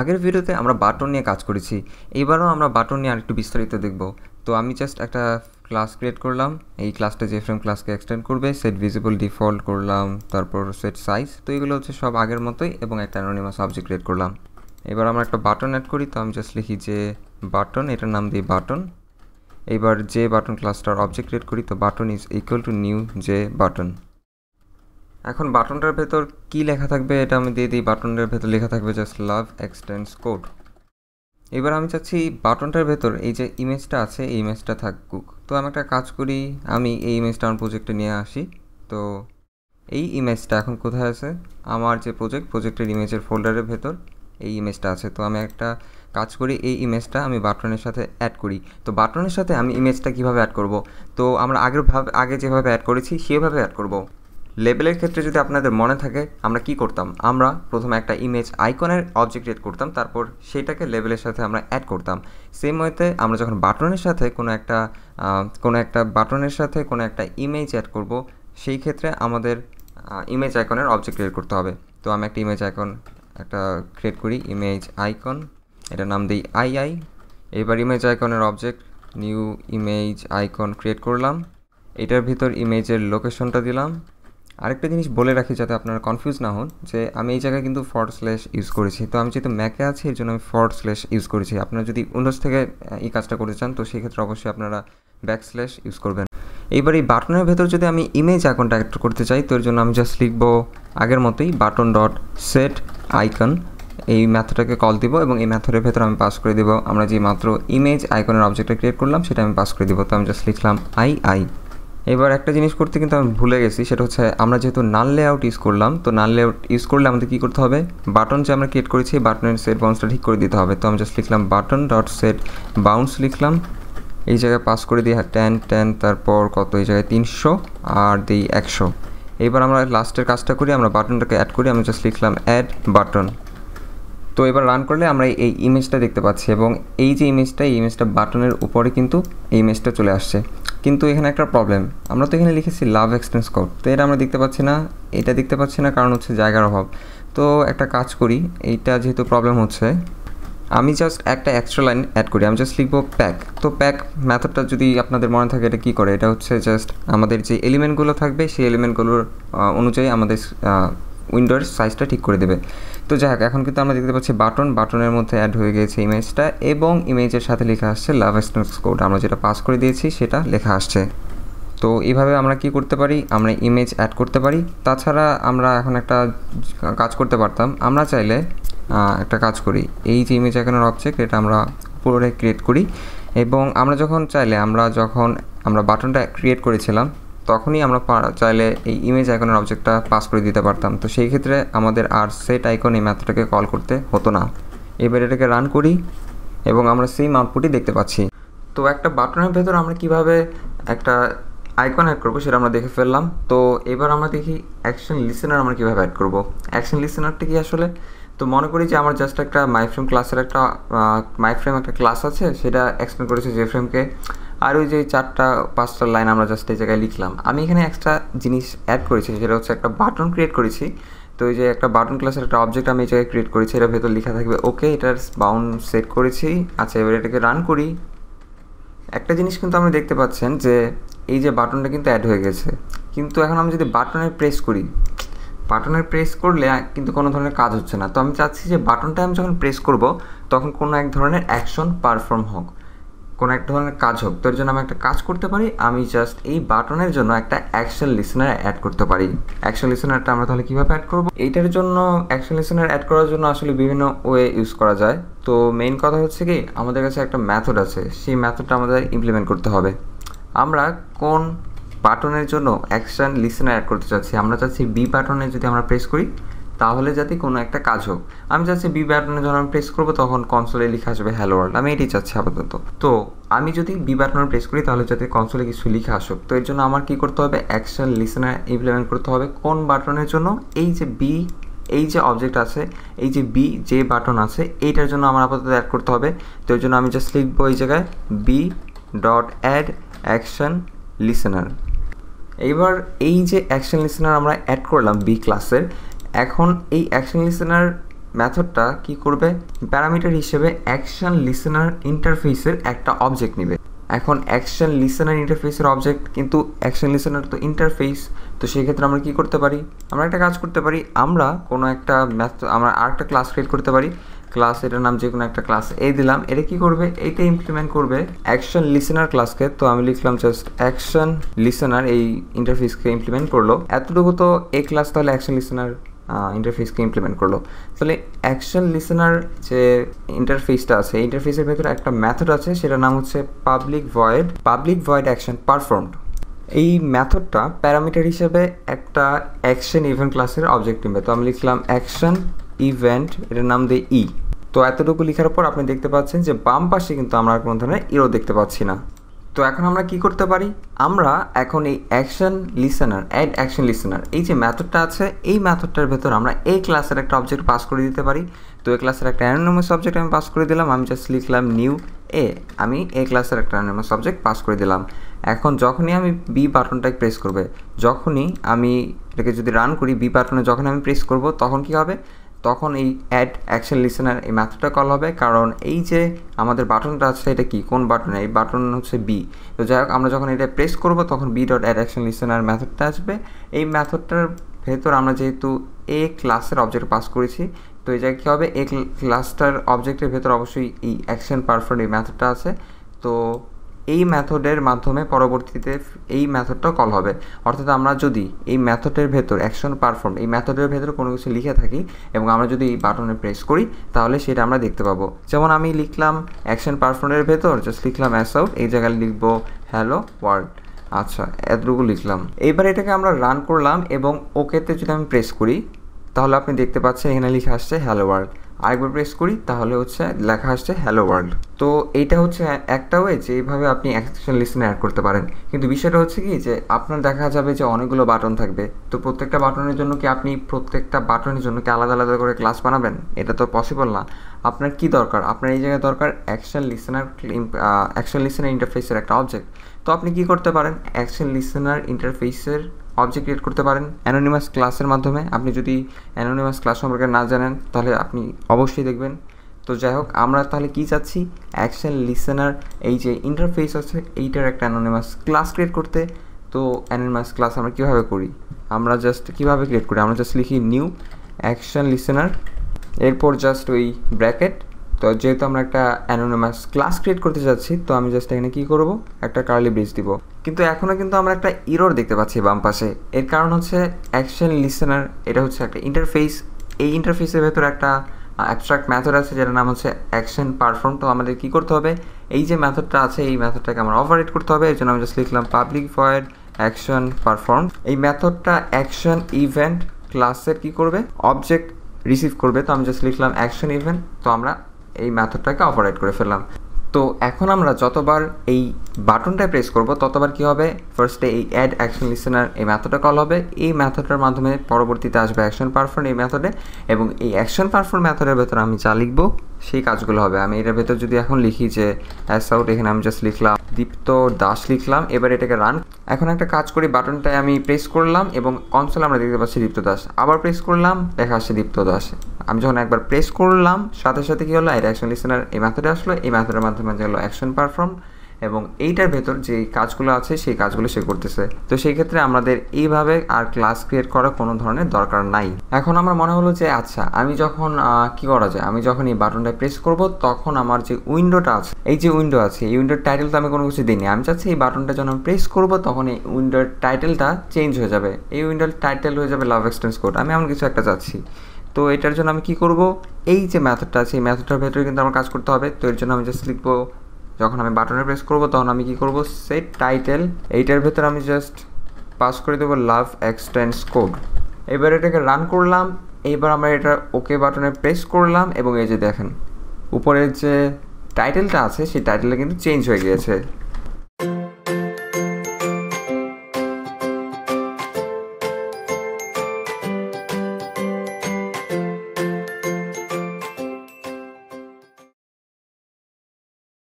আগের ভিডিওতে আমরা বাটন নিয়ে কাজ করেছি এইবারও আমরা বাটন নিয়ে আরেকটু বিস্তারিত দেখব তো আমি জাস্ট একটা ক্লাস ক্রিয়েট করলাম এই ক্লাসটা যে ফ্রেম ক্লাসকে এক্সটেন্ড করবে সেট ভিজিবল ডিফল্ট করলাম তারপর সেট সাইজ তো এগুলো হচ্ছে সব আগের মতোই এবং একটা অ্যানোনিমাস অবজেক্ট ক্রিয়েট করলাম এবার আমরা একটা বাটন অ্যাড করি তো আমি জাস্ট লিখি যে বাটন এটার নাম দিই বাটন এবার যে বাটন ক্লাসটার অবজেক্ট ক্রিয়েট করি তো button is equal to new যে বাটন এখন বাটনটার ভেতর কি লেখা থাকবে এটা আমি দিয়ে দিই বাটনটার ভেতর লেখা থাকবে জাস্ট লাভ এক্সটেন্স কোড এবার আমি চাচ্ছি বাটনটার ভেতর এই যে ইমেজটা আছে এই ইমেজটা থাকুক তো আমি একটা কাজ করি আমি এই ইমেজটা আমার প্রজেক্টে নিয়ে আসি তো এই ইমেজটা এখন কোথায় আছে আমার যে প্রজেক্ট প্রজেক্টের ইমেজের ফোল্ডারের ভেতর এই ইমেজটা আছে তো আমি একটা কাজ করি এই ইমেজটা আমি বাটনের সাথে অ্যাড করি তো বাটনের সাথে আমি ইমেজটা কিভাবে অ্যাড করব তো আমরা আগের ভাবে আগে যেভাবে অ্যাড করেছি সেভাবে অ্যাড করব লেবেলের ক্ষেত্রে যদি আপনাদের মনে থাকে আমরা কি করতাম আমরা প্রথমে একটা ইমেজ আইকনের অবজেক্ট এড করতাম তারপর সেটাকে লেবেলের সাথে আমরা অ্যাড করতাম সেম ওয়েতে আমরা যখন বাটনের সাথে কোনো একটা কোনো একটা বাটনের সাথে কোনো একটা ইমেজ অ্যাড করব সেই ক্ষেত্রে আমাদের ইমেজ আইকনের অবজেক্ট ক্রিয়েট করতে হবে তো আমি একটা ইমেজ আইকন একটা ক্রিয়েট করি ইমেজ আইকন এটা নাম দিই আই আই এবার ইমেজ আইকনের object new image icon create করলাম এটার ভিতর ইমেজের লোকেশনটা দিলাম আরেকটা জিনিস বলে রাখি যাতে আপনারা কনফিউজ না হন যে আমি এই জায়গায় কিন্তু ফর্ড স্ল্যাশ ইউজ করেছি তো আমি যেহেতু ম্যাকে আছি এর জন্য আমি ফর্ড স্ল্যাশ ইউজ করেছি আপনারা যদি উইন্ডোজ থেকে এই কাজটা করতে চান তো সেক্ষেত্রে অবশ্যই আপনারা ব্যাক স্ল্যাশ ইউজ করবেন এইবার এই বাটনের ভেতর যদি আমি ইমেজ আইকন ডাইরেক্ট করতে চাই তো এর জন্য আমি জাস্ট লিখব আগের মতোই বাটন ডট সেট আইকন এই ম্যাথটাকে কল দিব এবং এই ম্যাথডের ভেতর আমি পাস করে দেব আমরা যে মাত্র ইমেজ আইকনের অবজেক্টটা ক্রিয়েট করলাম সেটা আমি পাস করে দিব তো আমি জাস্ট লিখলাম আই আই এবার একটা জিনিস করতে কিন্তু আমি ভুলে গেছি সেটা হচ্ছে আমরা যেহেতু নাল লেআউট ইউজ করলাম তো নাল লেআউট ইউজ করলে আমাদের কী করতে হবে বাটন যে আমরা ক্রিয়েট করেছি বাটনের সেট বাউন্সটা ঠিক করে দিতে হবে তো আমি জাস্ট লিখলাম বাটন ডট সেট বাউন্স লিখলাম এই জায়গায় পাস করে দিই টেন হ্যাঁ, টেন তারপর কত এই জায়গায় তিনশো আর দিই একশো এবার আমরা লাস্টের কাজটা করি আমরা বাটনটাকে অ্যাড করি আমি জাস্ট লিখলাম অ্যাড বাটন তো এবার রান করলে আমরা এই ইমেজটা দেখতে পাচ্ছি এবং এই যে ইমেজটা এই ইমেজটা বাটনের উপরে কিন্তু এই ইমেজটা চলে আসছে কিন্তু এখানে একটা প্রবলেম আমরা তো এখানে লিখেছি লাভ এক্সটেন্স কোড তো এটা আমরা দেখতে পাচ্ছি না এটা দেখতে পাচ্ছি না কারণ হচ্ছে জায়গার অভাব তো একটা কাজ করি এইটা যেহেতু প্রবলেম হচ্ছে আমি জাস্ট একটা এক্সট্রা লাইন অ্যাড করি আমি জাস্ট লিখবো প্যাক তো প্যাক ম্যাথডটা যদি আপনাদের মনে থাকে এটা কী করে এটা হচ্ছে জাস্ট আমাদের যে এলিমেন্টগুলো থাকবে সেই এলিমেন্টগুলোর অনুযায়ী আমাদের উইন্ডোর সাইজটা ঠিক করে দেবে তো যাই হোক এখন কিন্তু আমরা দেখতে পাচ্ছি বাটন বাটনের মধ্যে অ্যাড হয়ে গিয়েছে ইমেজটা এবং ইমেজের সাথে লেখা আসছে লাভ স্ট্যান্স কোড আমরা যেটা পাস করে দিয়েছি সেটা লেখা আসছে তো এইভাবে আমরা কি করতে পারি আমরা ইমেজ অ্যাড করতে পারি তাছাড়া আমরা এখন একটা কাজ করতে পারতাম আমরা চাইলে একটা কাজ করি এই যে ইমেজ এখানের অবজেক্ট এটা আমরা উপরে ক্রিয়েট করি এবং আমরা যখন চাইলে আমরা যখন আমরা বাটনটা ক্রিয়েট করেছিলাম তখনই আমরা চাইলে এই ইমেজ আইকনের অবজেক্টটা পাস করে দিতে পারতাম তো সেই ক্ষেত্রে আমাদের আর সেট আইকন এই ম্যাথটাকে কল করতে হতো না এবার এটাকে রান করি এবং আমরা সেম আউটপুটই দেখতে পাচ্ছি তো একটা বাটনের ভেতর আমরা কিভাবে একটা আইকন অ্যাড করবো সেটা আমরা দেখে ফেললাম তো এবার আমরা দেখি অ্যাকশন লিসেনার আমরা কীভাবে অ্যাড করবো অ্যাকশন লিসেনারটা কি আসলে তো মনে করি যে আমার জাস্ট একটা মাইফ্রেম ক্লাসের একটা মাইফ্রেম একটা ক্লাস আছে সেটা এক্সপ্লেন করেছে জে ফ্রেমকে আর ওই যে চারটা পাঁচটা লাইন আমরা জাস্ট এই জায়গায় লিখলাম আমি এখানে একটা জিনিস অ্যাড করেছি সেটা হচ্ছে একটা বাটন ক্রিয়েট করেছি তো এই যে একটা বাটন ক্লাসের একটা অবজেক্ট আমি এই জায়গায় ক্রিয়েট করেছি এটা ভেতর লেখা থাকবে ওকে এটার বাউন্ড সেট করেছি আচ্ছা এবার এটাকে রান করি একটা জিনিস কিন্তু আপনি দেখতে পাচ্ছেন যে এই যে বাটনটা কিন্তু অ্যাড হয়ে গেছে কিন্তু এখন আমি যদি বাটনে প্রেস করি বাটনে প্রেস করলে কিন্তু কোনো ধরনের কাজ হচ্ছে না তো আমি চাচ্ছি যে বাটনটা আমি যখন প্রেস করব তখন কোনো এক ধরনের অ্যাকশন পারফর্ম হোক কোনো একটা ধরনের কাজ হোক তোর জন্য আমি একটা কাজ করতে পারি আমি জাস্ট এই বাটনের জন্য একটা অ্যাকশন লিসনার অ্যাড করতে পারি অ্যাকশন লিসনারটা আমরা তাহলে কীভাবে অ্যাড করবো এইটার জন্য অ্যাকশন লিসনার অ্যাড করার জন্য আসলে বিভিন্ন ওয়ে ইউজ করা যায় তো মেইন কথা হচ্ছে কি আমাদের কাছে একটা ম্যাথড আছে সেই ম্যাথডটা আমাদের ইমপ্লিমেন্ট করতে হবে আমরা কোন বাটনের জন্য অ্যাকশন লিসনার অ্যাড করতে চাচ্ছি আমরা চাচ্ছি বি বাটনে যদি আমরা প্রেস করি তাহলে যাতে কোনো একটা কাজ হোক আমি চাচ্ছি বি বাটনে যখন আমি প্রেস করবো তখন কনসোলে লেখা আসবে হ্যালো ওয়ার্ল্ড আমি এটি চাচ্ছি আপাতত তো আমি যদি বি বাটনে প্রেস করি তাহলে যাতে কনসোলে কিছু লিখে আসুক তো এর জন্য আমার কি করতে হবে অ্যাকশন লিসনার ইমপ্লিমেন্ট করতে হবে কোন বাটনের জন্য এই যে বি এই যে অবজেক্ট আছে এই যে বি যে বাটন আছে এইটার জন্য আমার আপাতত অ্যাড করতে হবে তো এর জন্য আমি জাস্ট লিখবো এই জায়গায় B dot add action listener এইবার এই যে অ্যাকশন লিসেনার আমরা অ্যাড করলাম বি ক্লাসের এখন এই অ্যাকশন লিসেনার মেথডটা কি করবে প্যারামিটার হিসেবে অ্যাকশন লিসেনার ইন্টারফেসের একটা অবজেক্ট নেবে এখন অ্যাকশন লিসেনার ইন্টারফেসের অবজেক্ট কিন্তু অ্যাকশন লিসেনার তো ইন্টারফেস তো সেই ক্ষেত্রে আমরা কি করতে পারি আমরা একটা কাজ করতে পারি আমরা কোনো একটা ম্যাথ আমরা আর একটা ক্লাস ক্রিয়েট করতে পারি ক্লাস এটার নাম যে কোনো একটা ক্লাস এই দিলাম এটা কি করবে এইটা ইমপ্লিমেন্ট করবে অ্যাকশন লিসেনার ক্লাসকে তো আমি লিখলাম জাস্ট অ্যাকশন লিসেনার এই ইন্টারফেসকে ইমপ্লিমেন্ট করলো এতটুকু তো এই ক্লাস তাহলে অ্যাকশন লিসেনার ইন্টারফেসকে ইমপ্লিমেন্ট করলো তাহলে অ্যাকশন লিসেনার যে ইন্টারফেসটা আছে ইন্টারফেসের ভেতরে একটা মেথড আছে সেটার নাম হচ্ছে public void public void action performed এই মেথডটা প্যারামিটার হিসেবে একটা অ্যাকশন ইভেন্ট ক্লাসের অবজেক্ট নিবে তো আমি লিখলাম অ্যাকশন ইভেন্ট এটার নাম দিয়ে ই e. তো এতটুকু লেখার পর আপনি দেখতে পাচ্ছেন যে বাম পাশে কিন্তু আমরা কোনো ধরনের ইরো দেখতে পাচ্ছি না তো এখন আমরা কি করতে পারি আমরা এখন এই action listener add action listener এই যে ম্যাথডটা আছে এই ম্যাথডটার ভেতর আমরা এই ক্লাসের একটা অবজেক্ট পাস করে দিতে পারি তো এই ক্লাসের একটা অ্যানোনোমাস সাবজেক্ট আমি পাস করে দিলাম আমি জাস্ট লিখলাম নিউ এ আমি এই ক্লাসের একটা অ্যানোনোমাস সাবজেক্ট পাস করে দিলাম এখন যখনই আমি বি বাটনটাই প্রেস করবে যখনই আমি এটাকে যদি রান করি বি বাটনে যখন আমি প্রেস করব তখন কি হবে তখন এই অ্যাড অ্যাকশন লিসেনার এই ম্যাথডটা কল হবে কারণ এই যে আমাদের বাটনটা আছে এটা কি কোন বাটন এই বাটন হচ্ছে বি তো যাই হোক আমরা যখন এটা প্রেস করব তখন B dot add action listener ম্যাথডটা আসবে এই ম্যাথডটার ভেতর আমরা যেহেতু এ ক্লাসের অবজেক্ট পাস করেছি তো এই জায়গায় কী হবে এ ক্লাসটার অবজেক্টের ভেতর অবশ্যই এই অ্যাকশন পারফর্ম এই ম্যাথডটা আছে তো এই ম্যাথডের মাধ্যমে পরবর্তীতে এই ম্যাথডটা কল হবে অর্থাৎ আমরা যদি এই ম্যাথডের ভেতর অ্যাকশন পারফর্ম এই ম্যাথডের ভেতর কোনো কিছু লিখে থাকি এবং আমরা যদি এই বাটনে প্রেস করি তাহলে সেটা আমরা দেখতে পাবো যেমন আমি লিখলাম অ্যাকশন পারফর্মের ভেতর জাস্ট লিখলাম অ্যাস আউট এই জায়গায় লিখবো হ্যালো ওয়ার্ল্ড আচ্ছা এতটুকু লিখলাম এইবার এটাকে আমরা রান করলাম এবং ওকেতে যদি আমি প্রেস করি তাহলে আপনি দেখতে পাচ্ছেন এখানে লিখে আসছে হ্যালো ওয়ার্ল্ড আরেকবার প্রেস করি তাহলে হচ্ছে লেখা আসছে হ্যালো ওয়ার্ল্ড তো এইটা হচ্ছে একটা ওয়ে যে এইভাবে আপনি অ্যাকশন লিস্টে অ্যাড করতে পারেন কিন্তু বিষয়টা হচ্ছে কি যে আপনার দেখা যাবে যে অনেকগুলো বাটন থাকবে তো প্রত্যেকটা বাটনের জন্য কি আপনি প্রত্যেকটা বাটনের জন্য কি আলাদা আলাদা করে ক্লাস বানাবেন এটা তো পসিবল না আপনার কি দরকার আপনার এই জায়গায় দরকার অ্যাকশন লিসেনার অ্যাকশন লিসেনার ইন্টারফেসের একটা অবজেক্ট তো আপনি কি করতে পারেন অ্যাকশন লিসেনার ইন্টারফেসের অবজেক্ট ক্রিয়েট করতে পারেন অ্যানোনিমাস ক্লাসের মাধ্যমে আপনি যদি অ্যানোনিমাস ক্লাস সম্পর্কে না জানেন তাহলে আপনি অবশ্যই দেখবেন তো যাই হোক আমরা তাহলে কি চাচ্ছি অ্যাকশন লিসেনার এই যে ইন্টারফেস আছে এইটার একটা অ্যানোনিমাস ক্লাস ক্রিয়েট করতে তো অ্যানোনিমাস ক্লাস আমরা কীভাবে করি আমরা জাস্ট কিভাবে ক্রিয়েট করি আমরা জাস্ট লিখি নিউ অ্যাকশন লিসেনার এরপর জাস্ট ওই ব্র্যাকেট তো যেহেতু আমরা একটা অ্যানোনিমাস ক্লাস ক্রিয়েট করতে যাচ্ছি তো আমি জাস্ট এখানে কি করব একটা কার্লি ব্রিজ দিব কিন্তু এখনও কিন্তু আমরা একটা ইরোর দেখতে পাচ্ছি বাম পাশে এর কারণ হচ্ছে অ্যাকশন লিসেনার এটা হচ্ছে একটা ইন্টারফেস এই ইন্টারফেসের ভেতরে একটা অ্যাবস্ট্রাক্ট মেথড আছে যেটার নাম হচ্ছে অ্যাকশন পারফর্ম তো আমাদের কী করতে হবে এই যে মেথডটা আছে এই মেথডটাকে আমরা অপারেট করতে হবে এর জন্য আমি জাস্ট লিখলাম পাবলিক ফয়েড অ্যাকশন পারফর্ম এই মেথডটা অ্যাকশন ইভেন্ট ক্লাসের কি করবে অবজেক্ট রিসিভ করবে তো আমি জাস্ট লিখলাম অ্যাকশন ইভেন্ট তো আমরা এই ম্যাথডটাকে অপারেট করে ফেললাম তো এখন আমরা যতবার এই বাটনটা প্রেস করব ততবার কি হবে ফার্স্টে এই অ্যাড অ্যাকশন লিসেনার এই মেথডটা কল হবে এই মেথডটার মাধ্যমে পরবর্তীতে আসবে অ্যাকশন পারফর্ম এই মেথডে এবং এই অ্যাকশন পারফর্ম মেথডের ভেতর আমি যা লিখবো সেই কাজগুলো হবে আমি এটার ভেতর যদি এখন লিখি যে অ্যাস আউট এখানে আমি জাস্ট লিখলাম দীপ্ত দাস লিখলাম এবার এটাকে রান এখন একটা কাজ করি বাটনটায় আমি প্রেস করলাম এবং কনসোল আমরা দেখতে পাচ্ছি দীপ্ত দাস আবার প্রেস করলাম দেখা আসছে দীপ্ত দাস আমি যখন একবার প্রেস করলাম সাথে সাথে কি হলো এই অ্যাকশন লিসেনার এই মাথাটা আসলো এই মাথাটার মাধ্যমে গেলো অ্যাকশন পারফর্ম এবং এইটার ভেতর যে কাজগুলো আছে সেই কাজগুলো সে করতেছে তো সেই ক্ষেত্রে আমাদের এইভাবে আর ক্লাস ক্রিয়েট করার কোনো ধরনের দরকার নাই এখন আমার মনে হলো যে আচ্ছা আমি যখন কি করা যায় আমি যখন এই বাটনটা প্রেস করব তখন আমার যে উইন্ডোটা আছে এই যে উইন্ডো আছে এই উইন্ডোর টাইটেল তো আমি কোনো কিছু দিইনি আমি চাচ্ছি এই বাটনটা যখন আমি প্রেস করব তখন এই উইন্ডোর টাইটেলটা চেঞ্জ হয়ে যাবে এই উইন্ডোর টাইটেল হয়ে যাবে লাভ এক্সটেন্স কোড আমি এমন কিছু একটা চাচ্ছি তো এটার জন্য আমি কি করব এই যে ম্যাথডটা আছে এই ম্যাথডটার ভেতরে কিন্তু আমার কাজ করতে হবে তো এর জন্য আমি জাস্ট লিখবো যখন আমি বাটনে প্রেস করব তখন আমি কি করব সেট টাইটেল এইটার ভেতর আমি জাস্ট পাস করে দেবো লাভ এক্সটেন্স কোড এবার এটাকে রান করলাম এইবার আমরা এটা ওকে বাটনে প্রেস করলাম এবং এই যে দেখেন উপরের যে টাইটেলটা আছে সেই টাইটেলটা কিন্তু চেঞ্জ হয়ে গিয়েছে